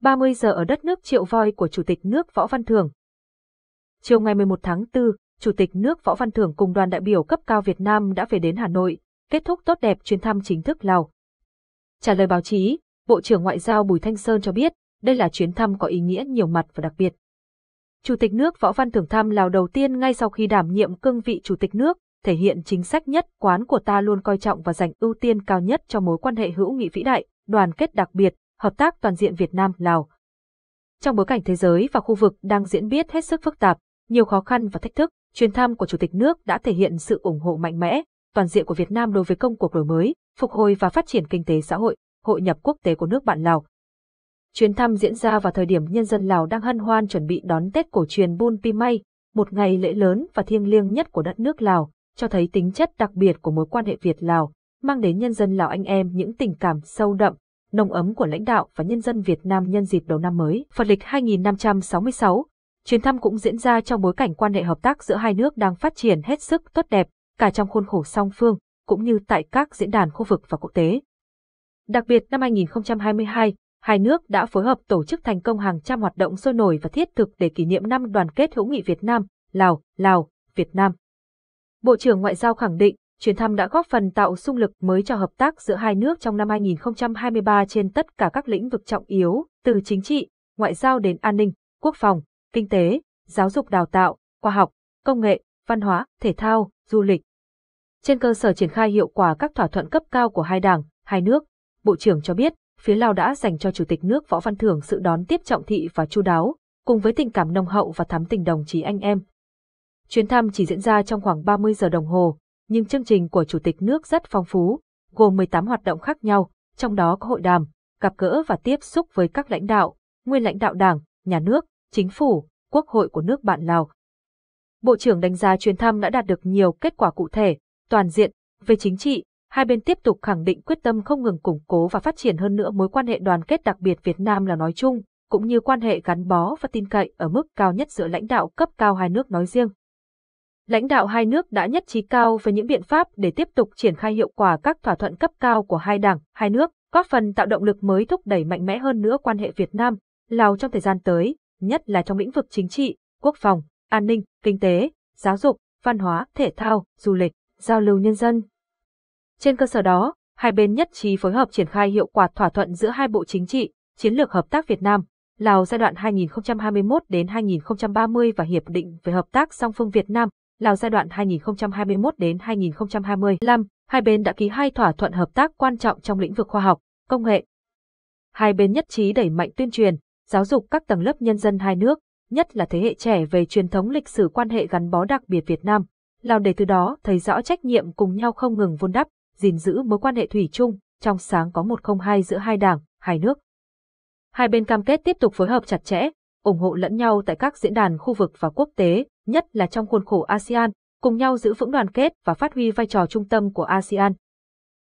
30 giờ ở đất nước Triệu Voi của Chủ tịch nước Võ Văn thường. Chiều ngày 11 tháng 4, Chủ tịch nước Võ Văn thường cùng đoàn đại biểu cấp cao Việt Nam đã về đến Hà Nội, kết thúc tốt đẹp chuyến thăm chính thức Lào. Trả lời báo chí, Bộ trưởng Ngoại giao Bùi Thanh Sơn cho biết, đây là chuyến thăm có ý nghĩa nhiều mặt và đặc biệt. Chủ tịch nước Võ Văn thường thăm Lào đầu tiên ngay sau khi đảm nhiệm cương vị Chủ tịch nước, thể hiện chính sách nhất quán của ta luôn coi trọng và dành ưu tiên cao nhất cho mối quan hệ hữu nghị vĩ đại, đoàn kết đặc biệt, hợp tác toàn diện Việt Nam Lào. Trong bối cảnh thế giới và khu vực đang diễn biến hết sức phức tạp, nhiều khó khăn và thách thức, chuyến thăm của chủ tịch nước đã thể hiện sự ủng hộ mạnh mẽ, toàn diện của Việt Nam đối với công cuộc đổi mới, phục hồi và phát triển kinh tế xã hội, hội nhập quốc tế của nước bạn Lào. Chuyến thăm diễn ra vào thời điểm nhân dân Lào đang hân hoan chuẩn bị đón Tết cổ truyền Bun Pimay, một ngày lễ lớn và thiêng liêng nhất của đất nước Lào, cho thấy tính chất đặc biệt của mối quan hệ Việt-Lào, mang đến nhân dân Lào anh em những tình cảm sâu đậm, nồng ấm của lãnh đạo và nhân dân Việt Nam nhân dịp đầu năm mới, Phật lịch 2566. Chuyến thăm cũng diễn ra trong bối cảnh quan hệ hợp tác giữa hai nước đang phát triển hết sức tốt đẹp, cả trong khuôn khổ song phương, cũng như tại các diễn đàn khu vực và quốc tế. Đặc biệt năm 2022, hai nước đã phối hợp tổ chức thành công hàng trăm hoạt động sôi nổi và thiết thực để kỷ niệm năm đoàn kết hữu nghị Việt Nam, Lào, Lào, Việt Nam. Bộ trưởng Ngoại giao khẳng định Chuyến thăm đã góp phần tạo sung lực mới cho hợp tác giữa hai nước trong năm 2023 trên tất cả các lĩnh vực trọng yếu, từ chính trị, ngoại giao đến an ninh, quốc phòng, kinh tế, giáo dục đào tạo, khoa học, công nghệ, văn hóa, thể thao, du lịch. Trên cơ sở triển khai hiệu quả các thỏa thuận cấp cao của hai đảng, hai nước, Bộ trưởng cho biết, phía Lào đã dành cho Chủ tịch nước Võ Văn Thưởng sự đón tiếp trọng thị và chu đáo, cùng với tình cảm nồng hậu và thắm tình đồng chí anh em. Chuyến thăm chỉ diễn ra trong khoảng 30 giờ đồng hồ, nhưng chương trình của Chủ tịch nước rất phong phú, gồm 18 hoạt động khác nhau, trong đó có hội đàm, gặp gỡ và tiếp xúc với các lãnh đạo, nguyên lãnh đạo đảng, nhà nước, chính phủ, quốc hội của nước bạn Lào. Bộ trưởng đánh giá chuyến thăm đã đạt được nhiều kết quả cụ thể, toàn diện, về chính trị, hai bên tiếp tục khẳng định quyết tâm không ngừng củng cố và phát triển hơn nữa mối quan hệ đoàn kết đặc biệt Việt Nam là nói chung, cũng như quan hệ gắn bó và tin cậy ở mức cao nhất giữa lãnh đạo cấp cao hai nước nói riêng lãnh đạo hai nước đã nhất trí cao về những biện pháp để tiếp tục triển khai hiệu quả các thỏa thuận cấp cao của hai đảng, hai nước, góp phần tạo động lực mới thúc đẩy mạnh mẽ hơn nữa quan hệ Việt Nam, Lào trong thời gian tới, nhất là trong lĩnh vực chính trị, quốc phòng, an ninh, kinh tế, giáo dục, văn hóa, thể thao, du lịch, giao lưu nhân dân. Trên cơ sở đó, hai bên nhất trí phối hợp triển khai hiệu quả thỏa thuận giữa hai bộ chính trị, chiến lược hợp tác Việt Nam, Lào giai đoạn 2021 đến 2030 và hiệp định về hợp tác song phương Việt Nam, Lào giai đoạn 2021 đến 2025, hai bên đã ký hai thỏa thuận hợp tác quan trọng trong lĩnh vực khoa học, công nghệ. Hai bên nhất trí đẩy mạnh tuyên truyền, giáo dục các tầng lớp nhân dân hai nước, nhất là thế hệ trẻ về truyền thống lịch sử quan hệ gắn bó đặc biệt Việt Nam. Lào để từ đó thấy rõ trách nhiệm cùng nhau không ngừng vun đắp, gìn giữ mối quan hệ thủy chung, trong sáng có 102 giữa hai đảng, hai nước. Hai bên cam kết tiếp tục phối hợp chặt chẽ, ủng hộ lẫn nhau tại các diễn đàn khu vực và quốc tế, nhất là trong khuôn khổ ASEAN, cùng nhau giữ vững đoàn kết và phát huy vai trò trung tâm của ASEAN.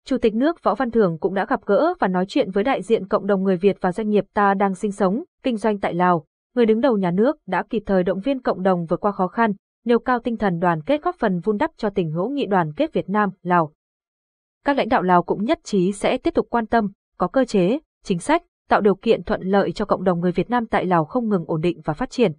Chủ tịch nước Võ Văn Thưởng cũng đã gặp gỡ và nói chuyện với đại diện cộng đồng người Việt và doanh nghiệp ta đang sinh sống, kinh doanh tại Lào. Người đứng đầu nhà nước đã kịp thời động viên cộng đồng vượt qua khó khăn, nêu cao tinh thần đoàn kết góp phần vun đắp cho tình hữu nghị đoàn kết Việt Nam, Lào. Các lãnh đạo Lào cũng nhất trí sẽ tiếp tục quan tâm, có cơ chế, chính sách, tạo điều kiện thuận lợi cho cộng đồng người Việt Nam tại Lào không ngừng ổn định và phát triển.